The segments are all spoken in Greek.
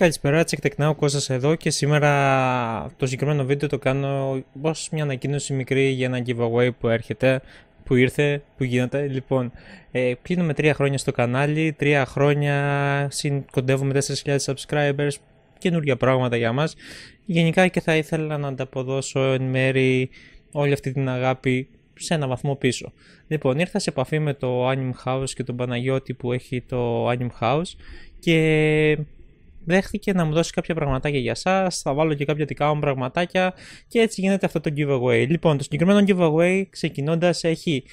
Καλησπέρα, τεκνά ο Κώστας εδώ και σήμερα το συγκεκριμένο βίντεο το κάνω ως μια ανακοίνωση μικρή για ένα giveaway που έρχεται, που ήρθε, που γίνεται. Λοιπόν, ε, κλείνουμε τρία χρόνια στο κανάλι, τρία χρόνια συν, κοντεύουμε 4.000 subscribers, καινούργια πράγματα για μας. Γενικά και θα ήθελα να ανταποδώσω εν μέρη όλη αυτή την αγάπη σε ένα βαθμό πίσω. Λοιπόν, ήρθα σε επαφή με το Anim House και τον Παναγιώτη που έχει το Anim House και δέχτηκε να μου δώσει κάποια πραγματάκια για εσάς. Θα βάλω και κάποια δικά μου πραγματάκια και έτσι γίνεται αυτό το giveaway. Λοιπόν, το συγκεκριμένο giveaway ξεκινώντας έχει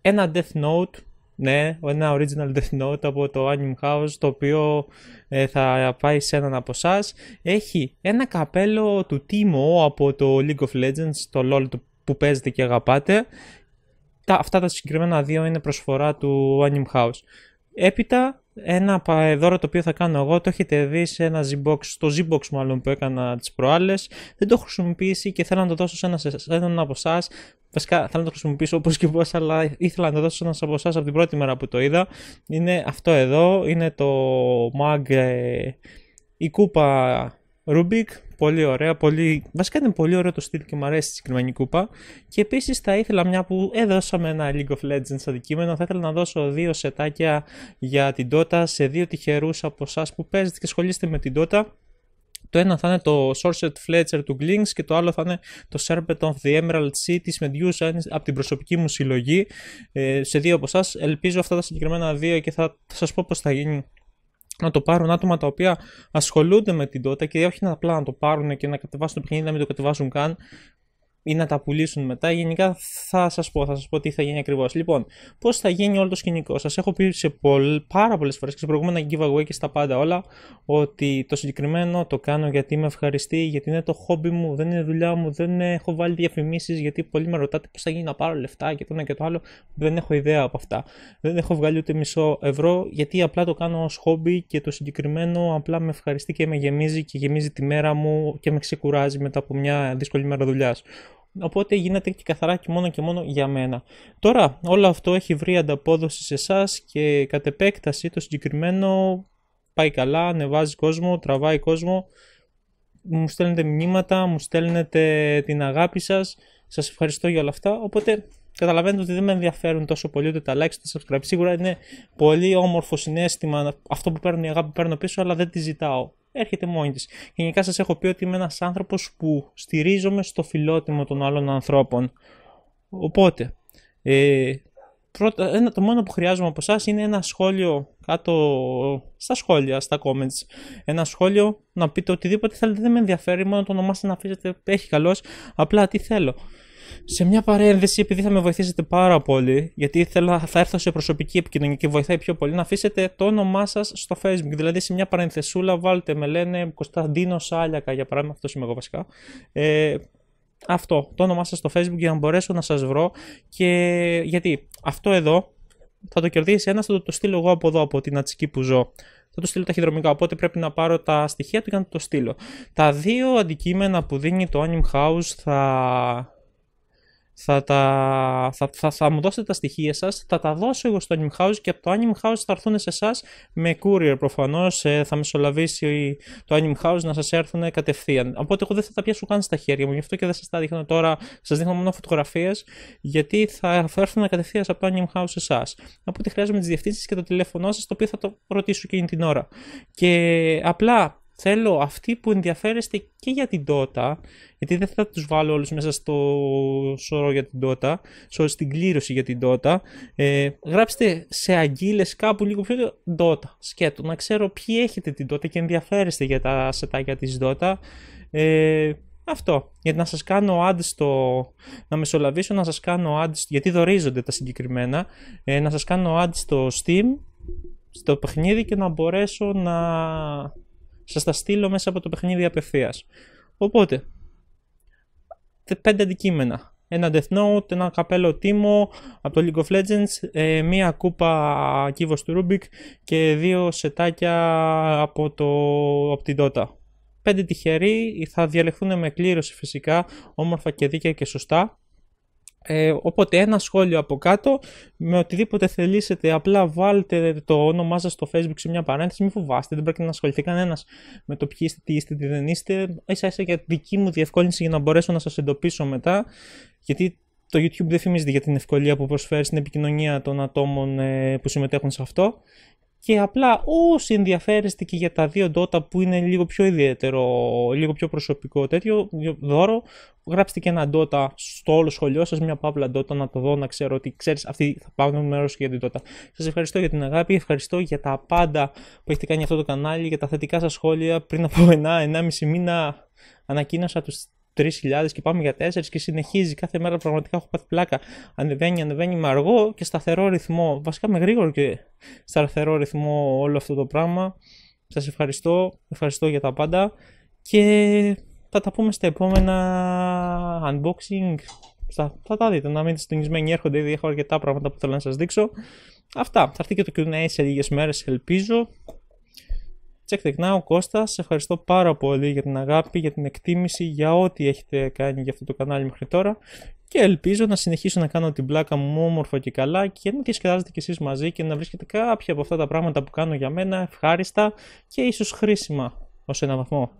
ένα Death Note. Ναι, ένα original Death Note από το Anime House το οποίο ε, θα πάει σε έναν από εσάς. Έχει ένα καπέλο του Timo από το League of Legends, το LOL που παίζετε και αγαπάτε. Τα, αυτά τα συγκεκριμένα δύο είναι προσφορά του Anime House. Έπειτα, ένα δώρο το οποίο θα κάνω εγώ, το έχετε δει σε ένα Zbox, το Zbox μάλλον που έκανα τις προάλλες, δεν το έχω χρησιμοποιήσει και θέλω να το δώσω σε έναν ένα από εσάς. Βασικά θέλω να το χρησιμοποιήσω όπως και πώς, αλλά ήθελα να το δώσω σε έναν από εσάς από την πρώτη μέρα που το είδα. Είναι αυτό εδώ, είναι το Mag, η κούπα Ρουμπίκ, πολύ ωραία. Πολύ... Βασικά είναι πολύ ωραίο το στυλ και μου αρέσει τη συγκεκριμένη κούπα. Και επίσης θα ήθελα, μια που έδωσαμε ένα League of Legends αντικείμενο, θα ήθελα να δώσω δύο σετάκια για την Dota σε δύο τυχερούς από εσάς που παίζετε και ασχολείστε με την Dota. Το ένα θα είναι το Sorcerer Fletcher του Glinks και το άλλο θα είναι το Serpent of the Emerald Sea της Medusa από την προσωπική μου συλλογή. Ε, σε δύο από εσάς. Ελπίζω αυτά τα συγκεκριμένα δύο και θα, θα σας πω πώς θα γίνει να το πάρουν άτομα τα οποία ασχολούνται με την Dota και όχι να απλά να το πάρουν και να κατεβάσουν το παιχνίδι, να μην το κατεβάσουν καν ή να τα πουλήσουν μετά. Γενικά θα σας πω, θα σας πω τι θα γίνει ακριβώς. Λοιπόν, πώς θα γίνει όλο το σκηνικό. σας έχω πει σε πολλ, πάρα πολλές φορές και σε προηγούμενα giveaway και στα πάντα όλα ότι το συγκεκριμένο το κάνω γιατί με ευχαριστεί, γιατί είναι το χόμπι μου, δεν είναι δουλειά μου, δεν έχω βάλει διαφημίσεις γιατί πολλοί με ρωτάτε πώς θα γίνει να πάρω λεφτά και το ένα και το άλλο. Δεν έχω ιδέα από αυτά. Δεν έχω βγάλει ούτε μισό ευρώ γιατί απλά το κάνω ως χόμπι και το συγκεκριμένο απλά με ευχαριστεί και με γεμίζει και γεμίζει τη μέρα μου και με ξεκουράζει μετά από μια δύσκολη μέρα δουλειάς. Οπότε γίνεται και καθαρά και μόνο και μόνο για μένα. Τώρα όλο αυτό έχει βρει ανταπόδοση σε εσάς και κατ' επέκταση το συγκεκριμένο πάει καλά, ανεβάζει κόσμο, τραβάει κόσμο, μου στέλνετε μηνύματα, μου στέλνετε την αγάπη σας, σας ευχαριστώ για όλα αυτά, οπότε καταλαβαίνετε ότι δεν με ενδιαφέρουν τόσο πολύ ούτε τα likes, τα subscribe, σίγουρα είναι πολύ όμορφο συνέστημα αυτό που παίρνω η αγάπη που παίρνω πίσω, αλλά δεν τη ζητάω έρχεται μόνη της. Γενικά σας έχω πει ότι είμαι ένας άνθρωπος που στηρίζομαι στο φιλότιμο των άλλων ανθρώπων. Οπότε, ε, πρώτα, ένα, το μόνο που χρειάζομαι από εσάς είναι ένα σχόλιο κάτω στα σχόλια, στα comments. Ένα σχόλιο να πείτε οτιδήποτε θέλετε, δεν με ενδιαφέρει, μόνο το ονομάστε να αφήσετε, έχει καλώ. Απλά τι θέλω. Σε μια παρένθεση, επειδή θα με βοηθήσετε πάρα πολύ, γιατί θέλω, θα έρθω σε προσωπική επικοινωνία και βοηθάει πιο πολύ, να αφήσετε το όνομά σας στο Facebook. Δηλαδή, σε μια παρενθεσούλα, βάλτε με λένε Κωνσταντίνο Σάλιακα, για παράδειγμα, αυτός είμαι εγώ βασικά. Ε, αυτό, το όνομά σας στο Facebook για να μπορέσω να σας βρω. Και γιατί αυτό εδώ θα το κερδίσει ένας, θα το, το στείλω εγώ από εδώ, από την Ατσική που ζω θα το στείλω ταχυδρομικά. Οπότε πρέπει να πάρω τα στοιχεία του για να το στείλω. Τα δύο αντικείμενα που δίνει το Anim House θα θα, τα, θα, θα, μου δώσετε τα στοιχεία σας, θα τα δώσω εγώ στο Anime House και από το Anime House θα έρθουν σε εσάς με courier Προφανώς ε, θα μεσολαβήσει το Anime House να σας έρθουν κατευθείαν. Οπότε εγώ δεν θα τα πιάσω καν στα χέρια μου, γι' αυτό και δεν σας τα δείχνω τώρα, Σας δείχνω μόνο φωτογραφίες, γιατί θα, έρθουν κατευθείαν από το Anime House σε εσάς. Οπότε χρειάζομαι τις διευθύνσεις και το τηλέφωνό σας, το οποίο θα το ρωτήσω εκείνη την ώρα. Και απλά Θέλω αυτοί που ενδιαφέρεστε και για την Dota, γιατί δεν θα τους βάλω όλους μέσα στο σωρό για την Dota, Σω στην κλήρωση για την Dota. Ε, γράψτε σε αγγίλες κάπου λίγο πιο Dota, σκέτο, να ξέρω ποιοι έχετε την Dota και ενδιαφέρεστε για τα σετάκια της Dota. Ε, αυτό. Γιατί να σας κάνω ad στο... Να μεσολαβήσω να σας κάνω ad... Γιατί δορίζονται τα συγκεκριμένα. Ε, να σας κάνω ad στο Steam, στο παιχνίδι και να μπορέσω να Σας τα στείλω μέσα από το παιχνίδι απευθείας. Οπότε, πέντε αντικείμενα. Ένα Death Note, ένα καπέλο τίμο από το League of Legends, ε, μία κούπα κύβος του Rubik και δύο σετάκια από, το, από την Dota. Πέντε τυχεροί, θα διαλεχθούν με κλήρωση φυσικά, όμορφα και δίκαια και σωστά. Ε, οπότε ένα σχόλιο από κάτω με οτιδήποτε θελήσετε απλά βάλτε το όνομά σας στο facebook σε μια παρένθεση μην φοβάστε δεν πρέπει να ασχοληθεί κανένας με το ποιοι είστε, τι είστε, τι δεν είστε ίσα ίσα για δική μου διευκόλυνση για να μπορέσω να σας εντοπίσω μετά γιατί το YouTube δεν φημίζεται για την ευκολία που προσφέρει στην επικοινωνία των ατόμων ε, που συμμετέχουν σε αυτό και απλά όσοι ενδιαφέρεστε και για τα δύο ντότα που είναι λίγο πιο ιδιαίτερο, λίγο πιο προσωπικό τέτοιο δώρο, γράψτε και ένα ντότα στο όλο σχολείο σας, μια παύλα ντότα, να το δω, να ξέρω ότι ξέρεις αυτή θα πάω μέρος για την Dota. Σας ευχαριστώ για την αγάπη, ευχαριστώ για τα πάντα που έχετε κάνει αυτό το κανάλι, για τα θετικά σας σχόλια πριν απο ένα, 1-1,5 μήνα ανακοίνωσα τους 3.000 και πάμε για 4 και συνεχίζει κάθε μέρα πραγματικά έχω πάθει πλάκα. Ανεβαίνει, ανεβαίνει με αργό και σταθερό ρυθμό. Βασικά με γρήγορο και σταθερό ρυθμό όλο αυτό το πράγμα. Σας ευχαριστώ, ευχαριστώ για τα πάντα και θα τα πούμε στα επόμενα unboxing. Θα, τα δείτε, να μην είστε συντονισμένοι έρχονται ήδη έχω αρκετά πράγματα που θέλω να σας δείξω. Αυτά, θα έρθει και το Q&A σε λίγες μέρες ελπίζω. Τσεκ ο Κώστα. σε ευχαριστώ πάρα πολύ για την αγάπη, για την εκτίμηση, για ό,τι έχετε κάνει για αυτό το κανάλι μέχρι τώρα και ελπίζω να συνεχίσω να κάνω την πλάκα μου όμορφα και καλά και να διασκεδάζετε κι εσείς μαζί και να βρίσκετε κάποια από αυτά τα πράγματα που κάνω για μένα ευχάριστα και ίσως χρήσιμα ως έναν βαθμό.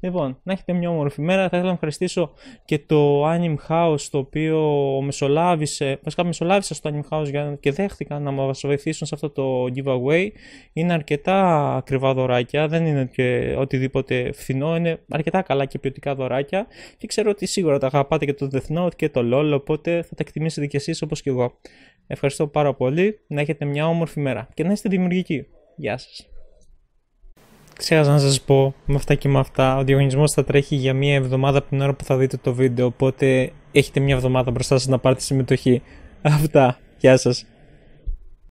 Λοιπόν, να έχετε μια όμορφη μέρα. Θα ήθελα να ευχαριστήσω και το Anim House, το οποίο μεσολάβησε, βασικά μεσολάβησα στο Anim House και δέχτηκαν να μας βοηθήσουν σε αυτό το giveaway. Είναι αρκετά ακριβά δωράκια, δεν είναι και οτιδήποτε φθηνό, είναι αρκετά καλά και ποιοτικά δωράκια. Και ξέρω ότι σίγουρα τα αγαπάτε και το Death Note και το LOL, οπότε θα τα εκτιμήσετε κι εσείς όπως και εγώ. Ευχαριστώ πάρα πολύ. Να έχετε μια όμορφη μέρα και να είστε δημιουργικοί. Γεια σας. Ξέχασα να σας πω με αυτά και με αυτά, ο διαγωνισμός θα τρέχει για μία εβδομάδα από την ώρα που θα δείτε το βίντεο, οπότε έχετε μία εβδομάδα μπροστά σας να πάρετε συμμετοχή. Αυτά. Γεια σας.